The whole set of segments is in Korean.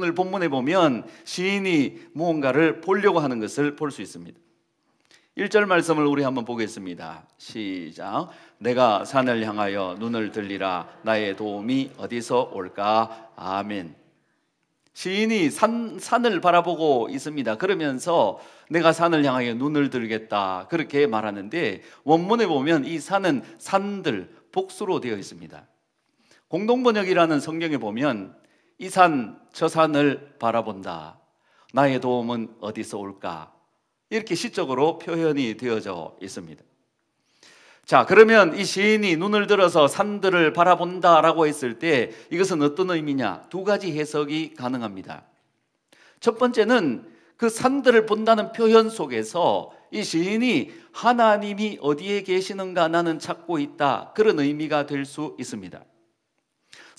오늘 본문에 보면 시인이 무언가를 보려고 하는 것을 볼 수 있습니다. 1절 말씀을 우리 한번 보겠습니다. 시작. 내가 산을 향하여 눈을 들리라 나의 도움이 어디서 올까? 아멘. 시인이 산, 산을 바라보고 있습니다. 그러면서 내가 산을 향하여 눈을 들겠다. 그렇게 말하는데 원문에 보면 이 산은 산들, 복수로 되어 있습니다. 공동번역이라는 성경에 보면 이 산, 저 산을 바라본다. 나의 도움은 어디서 올까? 이렇게 시적으로 표현이 되어져 있습니다. 자, 그러면 이 시인이 눈을 들어서 산들을 바라본다 라고 했을 때 이것은 어떤 의미냐? 두 가지 해석이 가능합니다. 첫 번째는 그 산들을 본다는 표현 속에서 이 시인이 하나님이 어디에 계시는가 나는 찾고 있다. 그런 의미가 될 수 있습니다.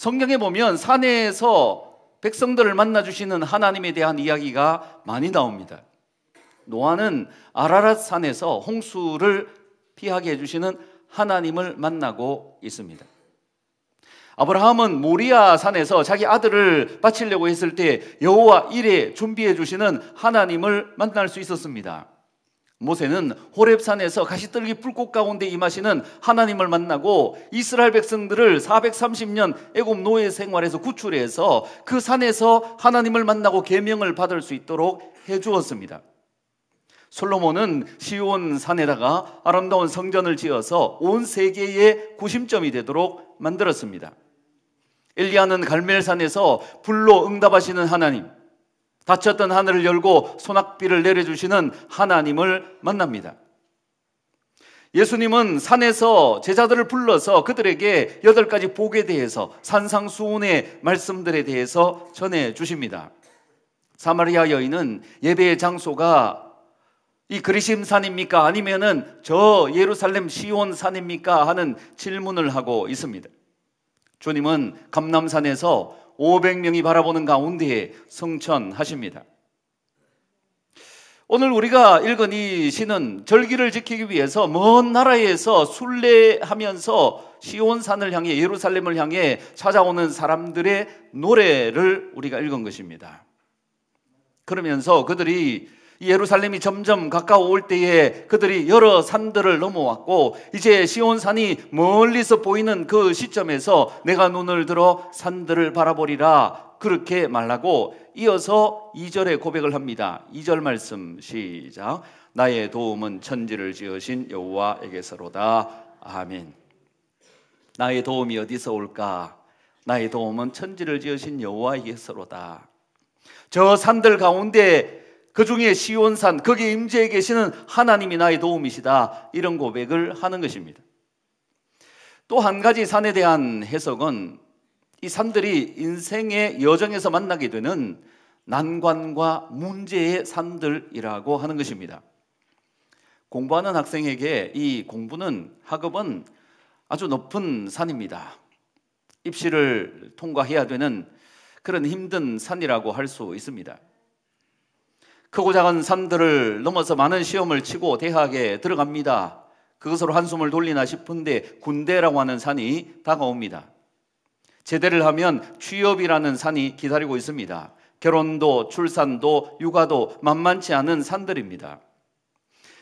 성경에 보면 산에서 백성들을 만나 주시는 하나님에 대한 이야기가 많이 나옵니다. 노아는 아라랏 산에서 홍수를 피하게 해 주시는 하나님을 만나고 있습니다. 아브라함은 모리아 산에서 자기 아들을 바치려고 했을 때 여호와 일에 준비해 주시는 하나님을 만날 수 있었습니다. 모세는 호렙산에서 가시떨기 불꽃 가운데 임하시는 하나님을 만나고 이스라엘 백성들을 430년 애굽 노예 생활에서 구출해서 그 산에서 하나님을 만나고 계명을 받을 수 있도록 해 주었습니다. 솔로몬은 시온 산에다가 아름다운 성전을 지어서 온 세계의 구심점이 되도록 만들었습니다. 엘리야는 갈멜산에서 불로 응답하시는 하나님, 닫혔던 하늘을 열고 소낙비를 내려주시는 하나님을 만납니다. 예수님은 산에서 제자들을 불러서 그들에게 여덟 가지 복에 대해서 산상수훈의 말씀들에 대해서 전해 주십니다. 사마리아 여인은 예배의 장소가 이 그리심 산입니까? 아니면은 저 예루살렘 시온 산입니까? 하는 질문을 하고 있습니다. 주님은 감남산에서 500명이 바라보는 가운데 에 성천하십니다. 오늘 우리가 읽은 이 시는 절기를 지키기 위해서 먼 나라에서 순례하면서 시온산을 향해 예루살렘을 향해 찾아오는 사람들의 노래를 우리가 읽은 것입니다. 그러면서 그들이 예루살렘이 점점 가까워올 때에 그들이 여러 산들을 넘어왔고 이제 시온산이 멀리서 보이는 그 시점에서 내가 눈을 들어 산들을 바라보리라 그렇게 말하고 이어서 2절의 고백을 합니다. 2절 말씀 시작. 나의 도움은 천지를 지으신 여호와에게서로다. 아멘. 나의 도움이 어디서 올까? 나의 도움은 천지를 지으신 여호와에게서로다. 저 산들 가운데 그 중에 시온산 거기 임재에 계시는 하나님이 나의 도움이시다 이런 고백을 하는 것입니다. 또 한 가지 산에 대한 해석은 이 산들이 인생의 여정에서 만나게 되는 난관과 문제의 산들이라고 하는 것입니다. 공부하는 학생에게 이 공부는 학업은 아주 높은 산입니다. 입시를 통과해야 되는 그런 힘든 산이라고 할 수 있습니다. 크고 작은 산들을 넘어서 많은 시험을 치고 대학에 들어갑니다. 그것으로 한숨을 돌리나 싶은데 군대라고 하는 산이 다가옵니다. 제대를 하면 취업이라는 산이 기다리고 있습니다. 결혼도 출산도 육아도 만만치 않은 산들입니다.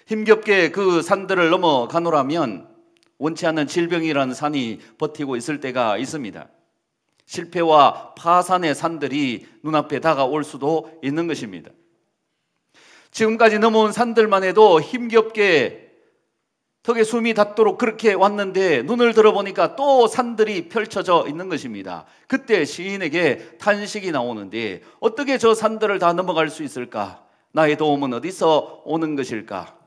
힘겹게 그 산들을 넘어가노라면 원치 않는 질병이라는 산이 버티고 있을 때가 있습니다. 실패와 파산의 산들이 눈앞에 다가올 수도 있는 것입니다. 지금까지 넘어온 산들만 해도 힘겹게 턱에 숨이 닿도록 그렇게 왔는데 눈을 들어보니까 또 산들이 펼쳐져 있는 것입니다. 그때 시인에게 탄식이 나오는데 어떻게 저 산들을 다 넘어갈 수 있을까? 나의 도움은 어디서 오는 것일까?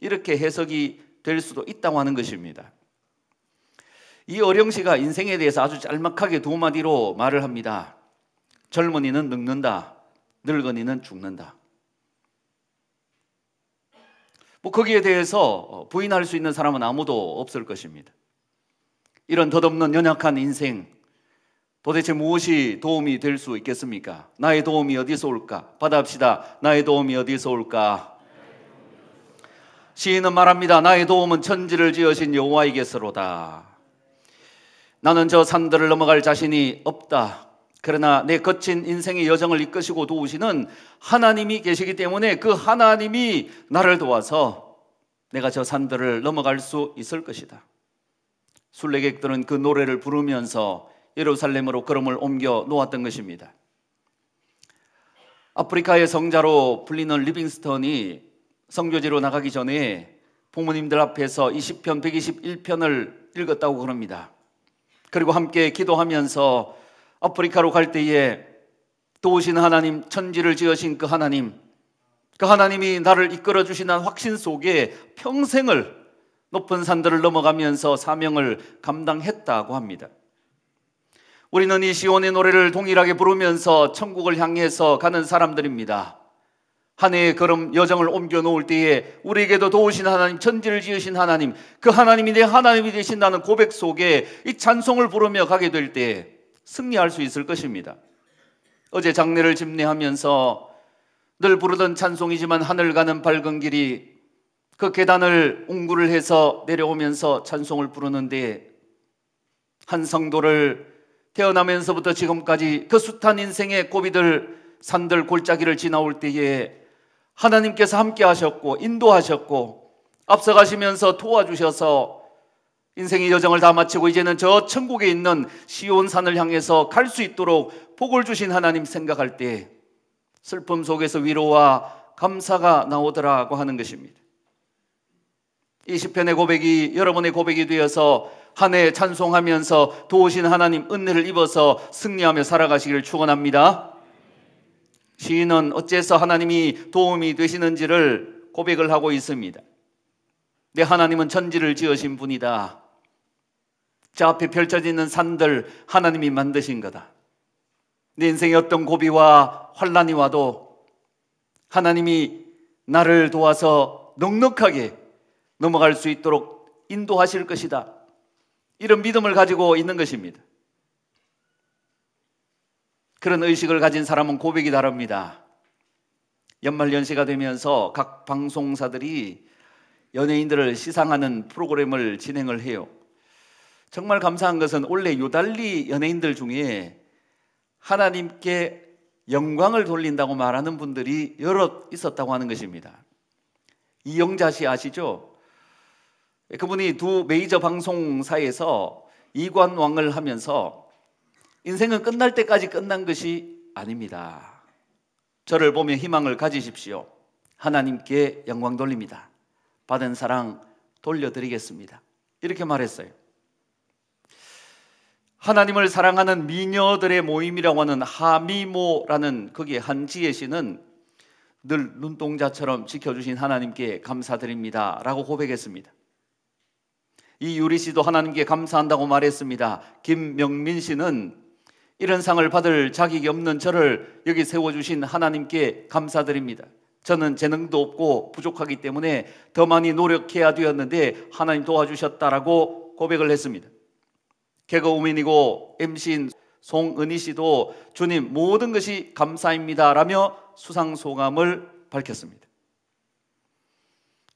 이렇게 해석이 될 수도 있다고 하는 것입니다. 이 어령 씨가 인생에 대해서 아주 짤막하게 두 마디로 말을 합니다. 젊은이는 늙는다. 늙은이는 죽는다. 뭐 거기에 대해서 어, 부인할 수 있는 사람은 아무도 없을 것입니다. 이런 덧없는 연약한 인생 도대체 무엇이 도움이 될 수 있겠습니까? 나의 도움이 어디서 올까? 받아합시다. 나의 도움이 어디서 올까? 시인은 말합니다. 나의 도움은 천지를 지으신 여호와에게서로다. 나는 저 산들을 넘어갈 자신이 없다. 그러나 내 거친 인생의 여정을 이끄시고 도우시는 하나님이 계시기 때문에 그 하나님이 나를 도와서 내가 저 산들을 넘어갈 수 있을 것이다. 순례객들은 그 노래를 부르면서 예루살렘으로 걸음을 옮겨 놓았던 것입니다. 아프리카의 성자로 불리는 리빙스턴이 성교지로 나가기 전에 부모님들 앞에서 20편 121편을 읽었다고 그럽니다. 그리고 함께 기도하면서 아프리카로 갈 때에 도우신 하나님, 천지를 지으신 그 하나님, 그 하나님이 나를 이끌어 주시는 확신 속에 평생을 높은 산들을 넘어가면서 사명을 감당했다고 합니다. 우리는 이 시온의 노래를 동일하게 부르면서 천국을 향해서 가는 사람들입니다. 한 해의 걸음 여정을 옮겨 놓을 때에 우리에게도 도우신 하나님, 천지를 지으신 하나님, 그 하나님이 내 하나님이 되신다는 고백 속에 이 찬송을 부르며 가게 될 때에 승리할 수 있을 것입니다. 어제 장례를 집례하면서 늘 부르던 찬송이지만 하늘 가는 밝은 길이 그 계단을 웅구를 해서 내려오면서 찬송을 부르는데 한 성도를 태어나면서부터 지금까지 그 숱한 인생의 고비들 산들 골짜기를 지나올 때에 하나님께서 함께 하셨고 인도하셨고 앞서가시면서 도와주셔서 인생의 여정을 다 마치고 이제는 저 천국에 있는 시온산을 향해서 갈 수 있도록 복을 주신 하나님 생각할 때 슬픔 속에서 위로와 감사가 나오더라고 하는 것입니다. 20편의 고백이 여러분의 고백이 되어서 한 해 찬송하면서 도우신 하나님 은혜를 입어서 승리하며 살아가시기를 축원합니다. 시인은 어째서 하나님이 도움이 되시는지를 고백을 하고 있습니다. 내 하나님은 천지를 지으신 분이다. 저 앞에 펼쳐져 있는 산들 하나님이 만드신 거다. 내 인생에 어떤 고비와 환란이 와도 하나님이 나를 도와서 넉넉하게 넘어갈 수 있도록 인도하실 것이다. 이런 믿음을 가지고 있는 것입니다. 그런 의식을 가진 사람은 고백이 다릅니다. 연말 연시가 되면서 각 방송사들이 연예인들을 시상하는 프로그램을 진행을 해요. 정말 감사한 것은 원래 요달리 연예인들 중에 하나님께 영광을 돌린다고 말하는 분들이 여럿 있었다고 하는 것입니다. 이영자 씨 아시죠? 그분이 두 메이저 방송사에서 이관왕을 하면서 인생은 끝날 때까지 끝난 것이 아닙니다. 저를 보며 희망을 가지십시오. 하나님께 영광 돌립니다. 받은 사랑 돌려드리겠습니다. 이렇게 말했어요. 하나님을 사랑하는 미녀들의 모임이라고 하는 하미모라는 거기에 한지혜 씨는 늘 눈동자처럼 지켜주신 하나님께 감사드립니다. 라고 고백했습니다. 이 유리 씨도 하나님께 감사한다고 말했습니다. 김명민 씨는 이런 상을 받을 자격이 없는 저를 여기 세워주신 하나님께 감사드립니다. 저는 재능도 없고 부족하기 때문에 더 많이 노력해야 되었는데 하나님 도와주셨다라고 고백을 했습니다. 개그우민이고 MC인 송은희 씨도 주님 모든 것이 감사입니다라며 수상 소감을 밝혔습니다.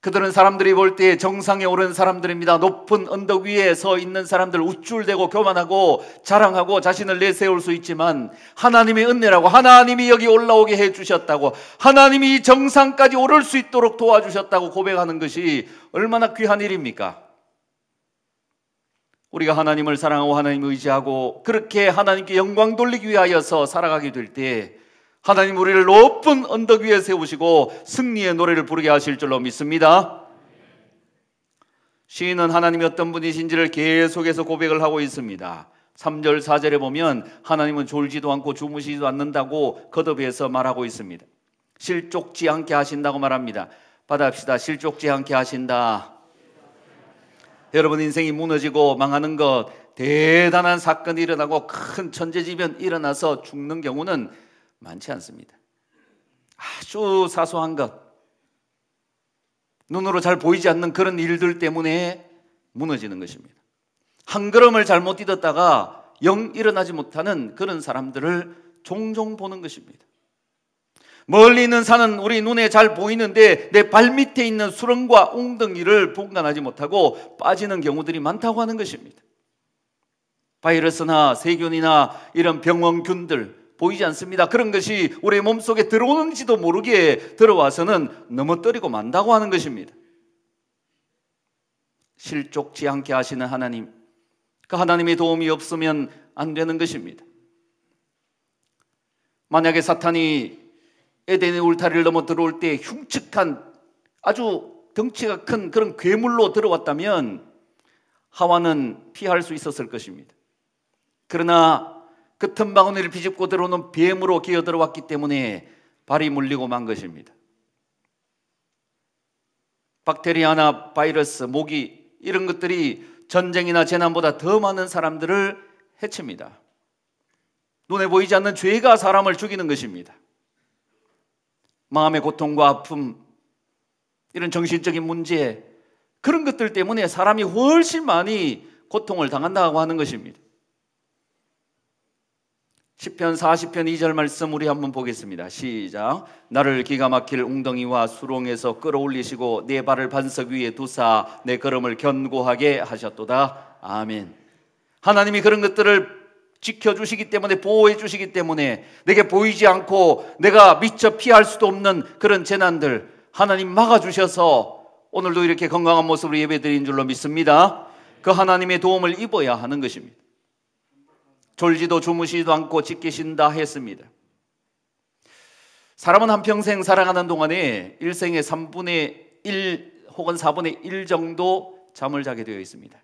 그들은 사람들이 볼 때 정상에 오른 사람들입니다. 높은 언덕 위에 서 있는 사람들 우쭐대고 교만하고 자랑하고 자신을 내세울 수 있지만 하나님의 은혜라고 하나님이 여기 올라오게 해 주셨다고 하나님이 정상까지 오를 수 있도록 도와주셨다고 고백하는 것이 얼마나 귀한 일입니까? 우리가 하나님을 사랑하고 하나님을 의지하고 그렇게 하나님께 영광 돌리기 위하여서 살아가게 될 때 하나님 우리를 높은 언덕 위에 세우시고 승리의 노래를 부르게 하실 줄로 믿습니다. 시인은 하나님이 어떤 분이신지를 계속해서 고백을 하고 있습니다. 3절, 4절에 보면 하나님은 졸지도 않고 주무시지도 않는다고 거듭해서 말하고 있습니다. 실족지 않게 하신다고 말합니다. 받아 합시다. 실족지 않게 하신다. 여러분 인생이 무너지고 망하는 것, 대단한 사건이 일어나고 큰 천재지변 일어나서 죽는 경우는 많지 않습니다. 아주 사소한 것, 눈으로 잘 보이지 않는 그런 일들 때문에 무너지는 것입니다. 한 걸음을 잘못 뛰었다가 영 일어나지 못하는 그런 사람들을 종종 보는 것입니다. 멀리 있는 산은 우리 눈에 잘 보이는데 내 발밑에 있는 수렁과 웅덩이를 분간하지 못하고 빠지는 경우들이 많다고 하는 것입니다. 바이러스나 세균이나 이런 병원균들 보이지 않습니다. 그런 것이 우리 몸속에 들어오는지도 모르게 들어와서는 넘어뜨리고 만다고 하는 것입니다. 실족지 않게 하시는 하나님. 그 하나님의 도움이 없으면 안 되는 것입니다. 만약에 사탄이 에덴의 울타리를 넘어 들어올 때 흉측한 아주 덩치가 큰 그런 괴물로 들어왔다면 하와는 피할 수 있었을 것입니다. 그러나 그 틈바구니를 비집고 들어오는 뱀으로 기어 들어왔기 때문에 발이 물리고 만 것입니다. 박테리아나 바이러스, 모기 이런 것들이 전쟁이나 재난보다 더 많은 사람들을 해칩니다. 눈에 보이지 않는 죄가 사람을 죽이는 것입니다. 마음의 고통과 아픔, 이런 정신적인 문제, 그런 것들 때문에 사람이 훨씬 많이 고통을 당한다고 하는 것입니다. 10편 40편 2절 말씀 우리 한번 보겠습니다. 시작. 나를 기가 막힐 웅덩이와 수렁에서 끌어올리시고 내 발을 반석 위에 두사 내 걸음을 견고하게 하셨도다. 아멘. 하나님이 그런 것들을 지켜주시기 때문에 보호해주시기 때문에 내게 보이지 않고 내가 미처 피할 수도 없는 그런 재난들 하나님 막아주셔서 오늘도 이렇게 건강한 모습으로 예배드린 줄로 믿습니다. 그 하나님의 도움을 입어야 하는 것입니다. 졸지도 주무시지도 않고 지키신다 했습니다. 사람은 한평생 살아가는 동안에 일생의 3분의 1 혹은 4분의 1 정도 잠을 자게 되어 있습니다.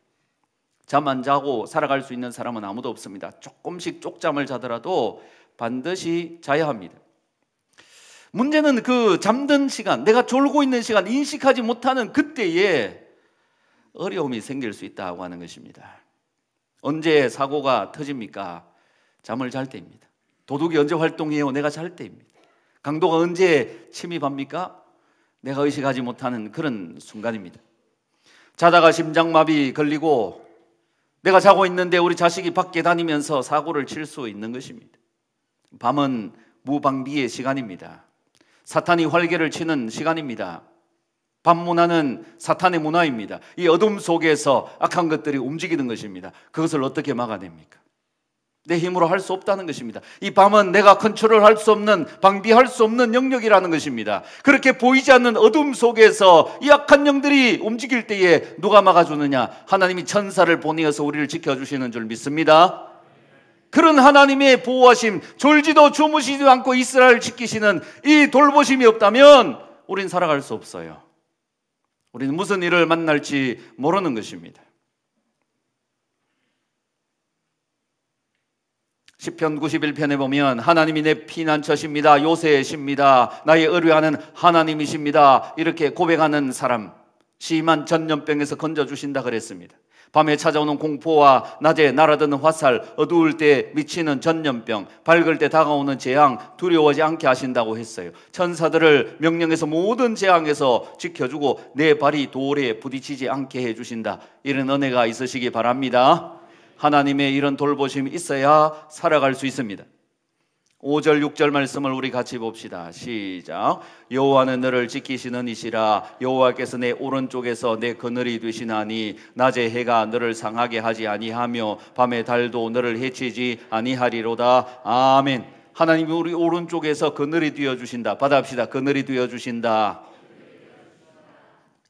잠안 자고 살아갈 수 있는 사람은 아무도 없습니다. 조금씩 쪽잠을 자더라도 반드시 자야 합니다. 문제는 그 잠든 시간, 내가 졸고 있는 시간 인식하지 못하는 그때에 어려움이 생길 수 있다고 하는 것입니다. 언제 사고가 터집니까? 잠을 잘 때입니다. 도둑이 언제 활동해요? 내가 잘 때입니다. 강도가 언제 침입합니까? 내가 의식하지 못하는 그런 순간입니다. 자다가 심장마비 걸리고 내가 자고 있는데 우리 자식이 밖에 다니면서 사고를 칠 수 있는 것입니다. 밤은 무방비의 시간입니다. 사탄이 활개를 치는 시간입니다. 밤 문화는 사탄의 문화입니다. 이 어둠 속에서 악한 것들이 움직이는 것입니다. 그것을 어떻게 막아냅니까? 내 힘으로 할 수 없다는 것입니다. 이 밤은 내가 컨트롤할 수 없는, 방비할 수 없는 영역이라는 것입니다. 그렇게 보이지 않는 어둠 속에서 이 악한 영들이 움직일 때에 누가 막아주느냐? 하나님이 천사를 보내어서 우리를 지켜주시는 줄 믿습니다. 그런 하나님의 보호하심, 졸지도 주무시지도 않고 이스라엘 을 지키시는 이 돌보심이 없다면 우린 살아갈 수 없어요. 우리는 무슨 일을 만날지 모르는 것입니다. 10편 91편에 보면 하나님이 내 피난처십니다. 요새십니다. 나의 의뢰하는 하나님이십니다. 이렇게 고백하는 사람 심한 전염병에서 건져주신다 그랬습니다. 밤에 찾아오는 공포와 낮에 날아드는 화살, 어두울 때 미치는 전염병, 밝을 때 다가오는 재앙 두려워하지 않게 하신다고 했어요. 천사들을 명령해서 모든 재앙에서 지켜주고 내 발이 돌에 부딪히지 않게 해주신다. 이런 은혜가 있으시기 바랍니다. 하나님의 이런 돌보심이 있어야 살아갈 수 있습니다. 5절 6절 말씀을 우리 같이 봅시다. 시작. 여호와는 너를 지키시는 이시라 여호와께서 내 오른쪽에서 내 그늘이 되시나니 낮에 해가 너를 상하게 하지 아니하며 밤에 달도 너를 해치지 아니하리로다. 아멘. 하나님이 우리 오른쪽에서 그늘이 되어 주신다. 받아합시다. 그늘이 되어 주신다.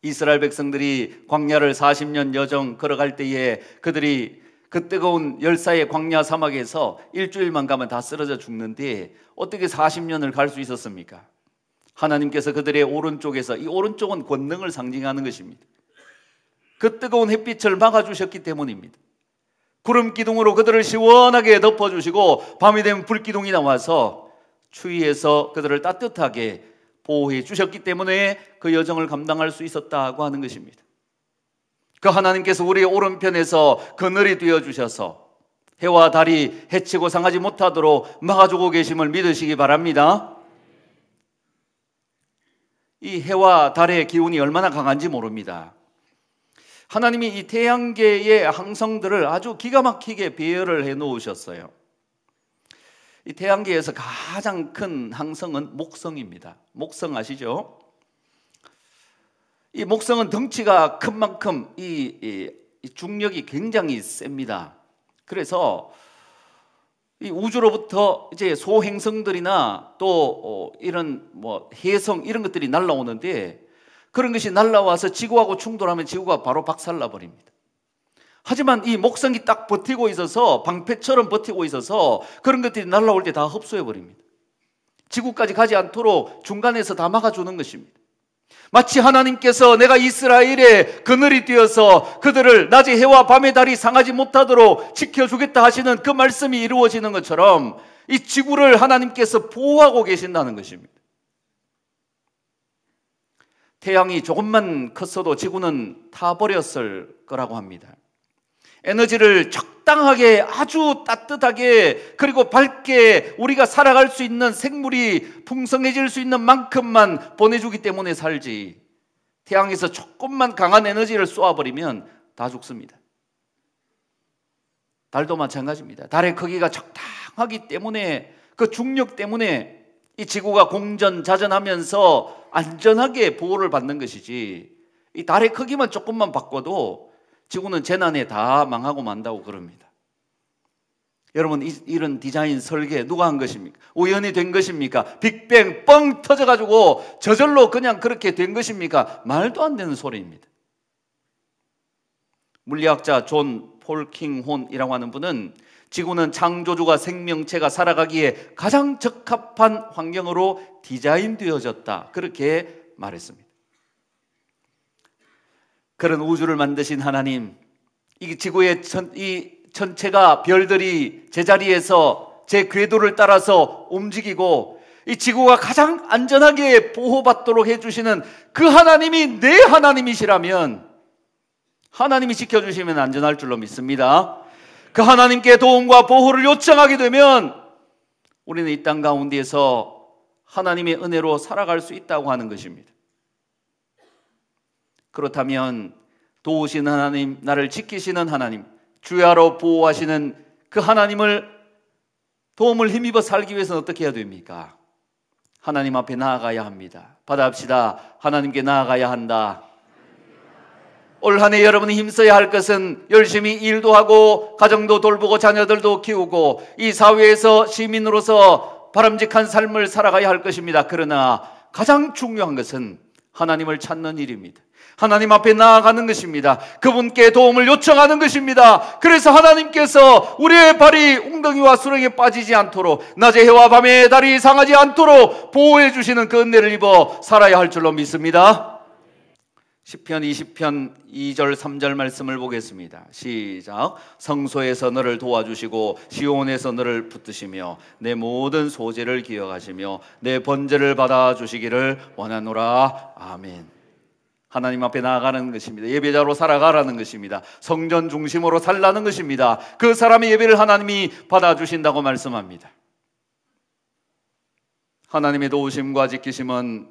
이스라엘 백성들이 광야를 40년 여정 걸어갈 때에 그들이 그 뜨거운 열사의 광야 사막에서 일주일만 가면 다 쓰러져 죽는데 어떻게 40년을 갈 수 있었습니까? 하나님께서 그들의 오른쪽에서 이 오른쪽은 권능을 상징하는 것입니다. 그 뜨거운 햇빛을 막아주셨기 때문입니다. 구름 기둥으로 그들을 시원하게 덮어주시고 밤이 되면 불 기둥이 나와서 추위에서 그들을 따뜻하게 보호해 주셨기 때문에 그 여정을 감당할 수 있었다고 하는 것입니다. 그 하나님께서 우리 오른편에서 그늘이 되어 주셔서 해와 달이 해치고 상하지 못하도록 막아주고 계심을 믿으시기 바랍니다. 이 해와 달의 기운이 얼마나 강한지 모릅니다. 하나님이 이 태양계의 항성들을 아주 기가 막히게 배열을 해 놓으셨어요. 이 태양계에서 가장 큰 항성은 목성입니다. 목성 아시죠? 이 목성은 덩치가 큰 만큼 이, 이, 이 중력이 굉장히 셉니다. 그래서 이 우주로부터 이제 소행성들이나 또 어, 이런 뭐 해성 이런 것들이 날라오는데 그런 것이 날라와서 지구하고 충돌하면 지구가 바로 박살나 버립니다. 하지만 이 목성이 딱 버티고 있어서 방패처럼 버티고 있어서 그런 것들이 날라올 때 다 흡수해 버립니다. 지구까지 가지 않도록 중간에서 다 막아주는 것입니다. 마치 하나님께서 내가 이스라엘의 그늘이 되어서 그들을 낮에 해와 밤의 달이 상하지 못하도록 지켜주겠다 하시는 그 말씀이 이루어지는 것처럼 이 지구를 하나님께서 보호하고 계신다는 것입니다. 태양이 조금만 컸어도 지구는 타버렸을 거라고 합니다. 에너지를 적당하게 아주 따뜻하게 그리고 밝게 우리가 살아갈 수 있는 생물이 풍성해질 수 있는 만큼만 보내주기 때문에 살지 태양에서 조금만 강한 에너지를 쏘아버리면 다 죽습니다. 달도 마찬가지입니다. 달의 크기가 적당하기 때문에 그 중력 때문에 이 지구가 공전 자전하면서 안전하게 보호를 받는 것이지 이 달의 크기만 조금만 바꿔도 지구는 재난에 다 망하고 만다고 그럽니다. 여러분 이, 런 디자인 설계 누가 한 것입니까? 우연히 된 것입니까? 빅뱅 뻥 터져가지고 저절로 그냥 그렇게 된 것입니까? 말도 안 되는 소리입니다. 물리학자 존 폴킹혼이라고 하는 분은 지구는 창조주가 생명체가 살아가기에 가장 적합한 환경으로 디자인되어졌다 그렇게 말했습니다. 그런 우주를 만드신 하나님, 이 지구의 천, 이 전체가 별들이 제자리에서 제 궤도를 따라서 움직이고 이 지구가 가장 안전하게 보호받도록 해주시는 그 하나님이 내 하나님이시라면 하나님이 지켜주시면 안전할 줄로 믿습니다. 그 하나님께 도움과 보호를 요청하게 되면 우리는 이 땅 가운데에서 하나님의 은혜로 살아갈 수 있다고 하는 것입니다. 그렇다면 도우시는 하나님, 나를 지키시는 하나님, 주야로 보호하시는 그 하나님을 도움을 힘입어 살기 위해서는 어떻게 해야 됩니까? 하나님 앞에 나아가야 합니다. 받아합시다. 하나님께 나아가야 한다. 올 한해 여러분이 힘써야 할 것은 열심히 일도 하고 가정도 돌보고 자녀들도 키우고 이 사회에서 시민으로서 바람직한 삶을 살아가야 할 것입니다. 그러나 가장 중요한 것은 하나님을 찾는 일입니다. 하나님 앞에 나아가는 것입니다. 그분께 도움을 요청하는 것입니다. 그래서 하나님께서 우리의 발이 웅덩이와 수렁에 빠지지 않도록 낮의 해와 밤의 달이 상하지 않도록 보호해 주시는 그 은혜를 입어 살아야 할 줄로 믿습니다. 10편 20편 2절 3절 말씀을 보겠습니다. 시작. 성소에서 너를 도와주시고 시온에서 너를 붙드시며 내 모든 소재를 기억하시며 내 번제를 받아 주시기를 원하노라. 아멘. 하나님 앞에 나아가는 것입니다. 예배자로 살아가라는 것입니다. 성전 중심으로 살라는 것입니다. 그 사람의 예배를 하나님이 받아주신다고 말씀합니다. 하나님의 도우심과 지키심은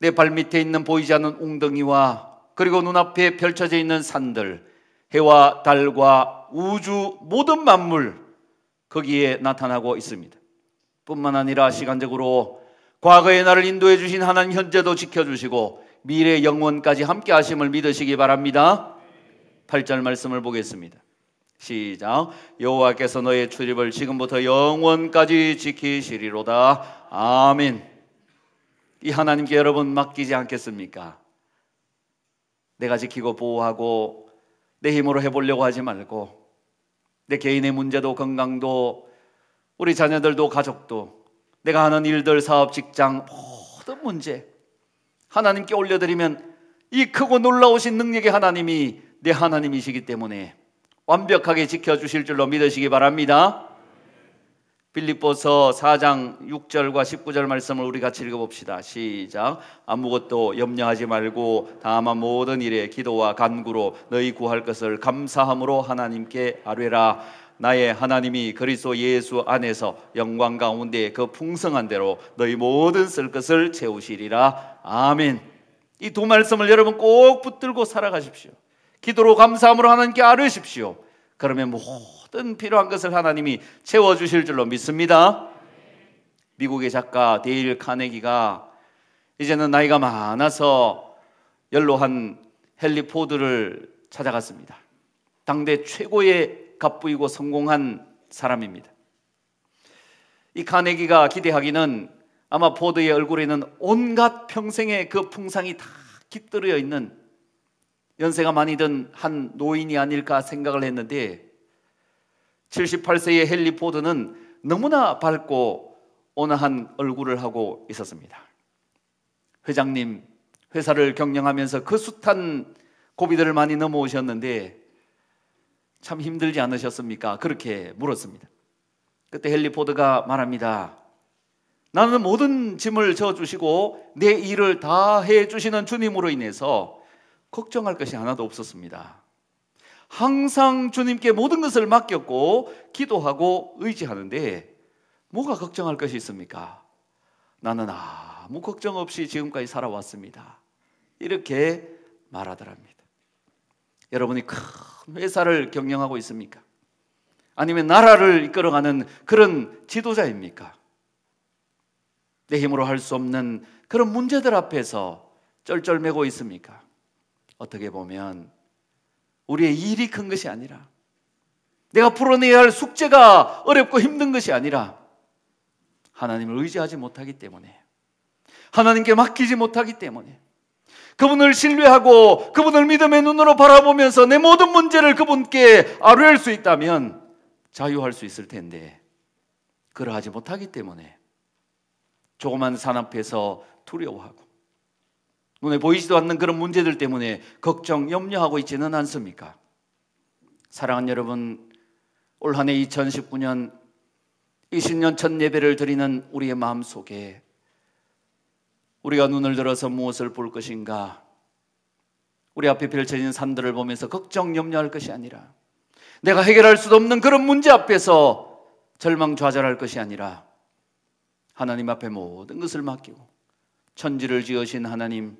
내 발밑에 있는 보이지 않는 웅덩이와 그리고 눈앞에 펼쳐져 있는 산들, 해와 달과 우주 모든 만물 거기에 나타나고 있습니다. 뿐만 아니라 시간적으로 과거의 나를 인도해 주신 하나님 현재도 지켜주시고 미래 영원까지 함께 하심을 믿으시기 바랍니다. 8절 말씀을 보겠습니다. 시작. 여호와께서 너의 출입을 지금부터 영원까지 지키시리로다. 아멘. 이 하나님께 여러분 맡기지 않겠습니까? 내가 지키고 보호하고 내 힘으로 해보려고 하지 말고 내 개인의 문제도 건강도 우리 자녀들도 가족도 내가 하는 일들 사업 직장 모든 문제 하나님께 올려드리면 이 크고 놀라우신 능력의 하나님이 내 하나님이시기 때문에 완벽하게 지켜주실 줄로 믿으시기 바랍니다. 빌립보서 4장 6절과 19절 말씀을 우리 같이 읽어봅시다. 시작. 아무것도 염려하지 말고 다만 모든 일에 기도와 간구로 너희 구할 것을 감사함으로 하나님께 아뢰라. 나의 하나님이 그리스도 예수 안에서 영광 가운데 그 풍성한 대로 너희 모든 쓸 것을 채우시리라. 아멘. 이 두 말씀을 여러분 꼭 붙들고 살아가십시오. 기도로 감사함으로 하나님께 아뢰십시오. 그러면 모든 필요한 것을 하나님이 채워 주실 줄로 믿습니다. 미국의 작가 데일 카네기가 이제는 나이가 많아서 연로한 헨리 포드를 찾아갔습니다. 당대 최고의 갑부이고 성공한 사람입니다. 이 카네기가 기대하기는 아마 포드의 얼굴에는 온갖 평생의 그 풍상이 다 깃들여 있는 연세가 많이 든 한 노인이 아닐까 생각을 했는데 78세의 헨리 포드는 너무나 밝고 온화한 얼굴을 하고 있었습니다. 회장님, 회사를 경영하면서 그 숱한 고비들을 많이 넘어오셨는데 참 힘들지 않으셨습니까? 그렇게 물었습니다. 그때 헨리 포드가 말합니다. 나는 모든 짐을 져주시고 내 일을 다 해주시는 주님으로 인해서 걱정할 것이 하나도 없었습니다. 항상 주님께 모든 것을 맡겼고 기도하고 의지하는데 뭐가 걱정할 것이 있습니까? 나는 아무 걱정 없이 지금까지 살아왔습니다. 이렇게 말하더랍니다. 여러분이 큰 회사를 경영하고 있습니까? 아니면 나라를 이끌어가는 그런 지도자입니까? 내 힘으로 할 수 없는 그런 문제들 앞에서 쩔쩔매고 있습니까? 어떻게 보면 우리의 일이 큰 것이 아니라 내가 풀어내야 할 숙제가 어렵고 힘든 것이 아니라 하나님을 의지하지 못하기 때문에 하나님께 맡기지 못하기 때문에 그분을 신뢰하고 그분을 믿음의 눈으로 바라보면서 내 모든 문제를 그분께 아뢰할 수 있다면 자유할 수 있을 텐데 그러하지 못하기 때문에 조그만 산 앞에서 두려워하고 눈에 보이지도 않는 그런 문제들 때문에 걱정, 염려하고 있지는 않습니까? 사랑하는 여러분, 올 한해 2019년 20년 첫 예배를 드리는 우리의 마음 속에 우리가 눈을 들어서 무엇을 볼 것인가? 우리 앞에 펼쳐진 산들을 보면서 걱정, 염려할 것이 아니라 내가 해결할 수도 없는 그런 문제 앞에서 절망, 좌절할 것이 아니라 하나님 앞에 모든 것을 맡기고 천지를 지으신 하나님,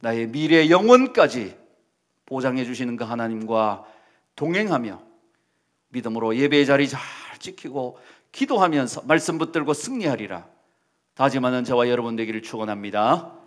나의 미래 영원까지 보장해 주시는 그 하나님과 동행하며 믿음으로 예배의 자리 잘 지키고 기도하면서 말씀 붙들고 승리하리라 다짐하는 저와 여러분 되기를 축원합니다.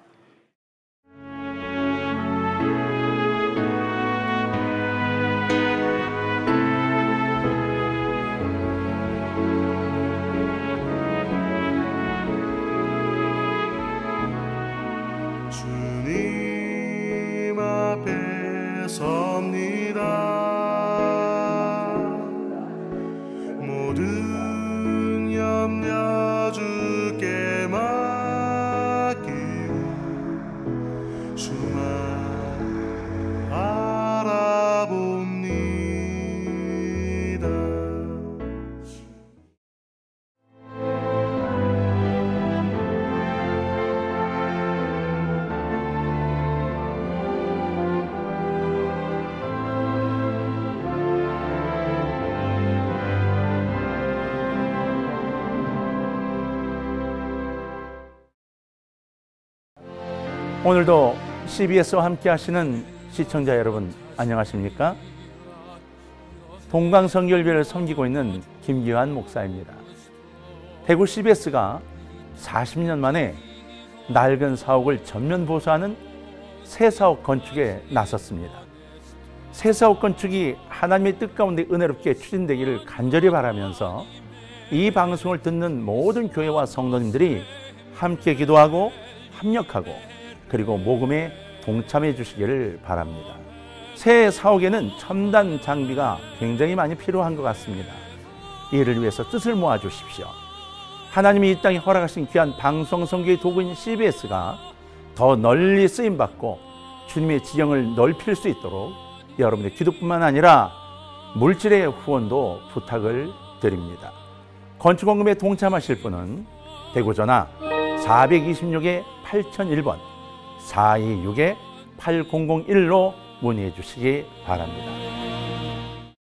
오늘도 CBS와 함께 하시는 시청자 여러분 안녕하십니까? 동강성결배를 섬기고 있는 김기환 목사입니다. 대구 CBS가 40년 만에 낡은 사옥을 전면 보수하는 새 사옥 건축에 나섰습니다. 새 사옥 건축이 하나님의 뜻 가운데 은혜롭게 추진되기를 간절히 바라면서 이 방송을 듣는 모든 교회와 성도님들이 함께 기도하고 합력하고 그리고 모금에 동참해 주시기를 바랍니다. 새 사옥에는 첨단 장비가 굉장히 많이 필요한 것 같습니다. 이를 위해서 뜻을 모아 주십시오. 하나님이 이 땅에 허락하신 귀한 방송 선교의 도구인 CBS가 더 널리 쓰임 받고 주님의 지경을 넓힐 수 있도록 여러분의 기도뿐만 아니라 물질의 후원도 부탁을 드립니다. 건축원금에 동참하실 분은 대구 전화 4 2 6 8001번 426-8001로 문의해 주시기 바랍니다.